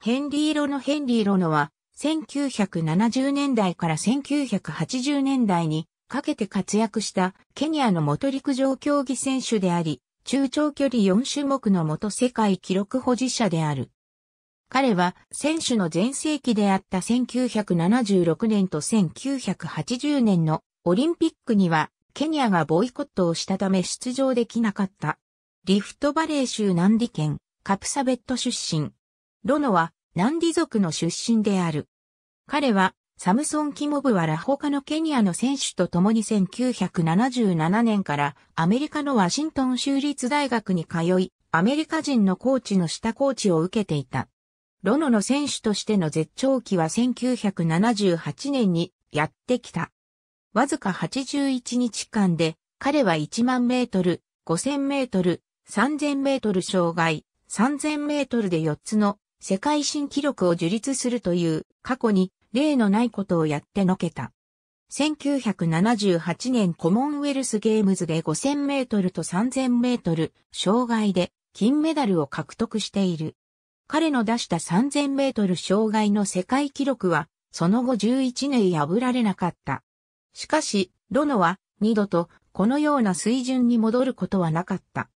ヘンリー・ロノヘンリー・ロノは、1970年代から1980年代にかけて活躍したケニアの元陸上競技選手であり、中長距離4種目の元世界記録保持者である。彼は選手の前世紀であった1976年と1980年のオリンピックにはケニアがボイコットをしたため出場できなかった。リフトバレー州南理県カプサベット出身。ロノはナンディ族の出身である。彼は、サムソン・キモブワラ他のケニアの選手と共に1977年からアメリカのワシントン州立大学に通い、アメリカ人のコーチの下コーチを受けていた。ロノの選手としての絶頂期は1978年にやってきた。わずか81日間で、彼は1万メートル、5000メートル、3000メートル障害、3000メートルで4つの世界新記録を樹立するという過去に例のないことをやってのけた。1978年コモンウェルスゲームズで5000メートルと3000メートル障害で金メダルを獲得している。彼の出した3000メートル障害の世界記録はその後11年破られなかった。しかし、ロノは二度とこのような水準に戻ることはなかった。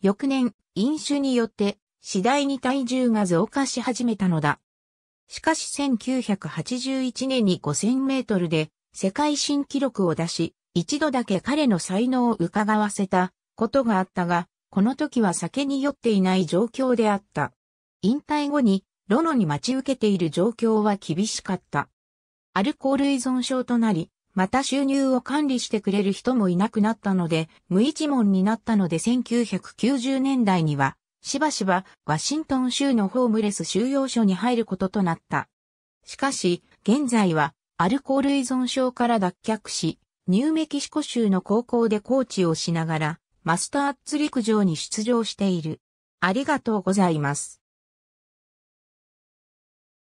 翌年、飲酒によって次第に体重が増加し始めたのだ。しかし1981年に5000メートルで世界新記録を出し、一度だけ彼の才能を伺わせたことがあったが、この時は酒に酔っていない状況であった。引退後に、ロノに待ち受けている状況は厳しかった。アルコール依存症となり、また収入を管理してくれる人もいなくなったので、無一文になったので1990年代には、しばしばワシントン州のホームレス収容所に入ることとなった。しかし、現在はアルコール依存症から脱却し、ニューメキシコ州の高校でコーチをしながら、マスターッツ陸上に出場している。ありがとうございます。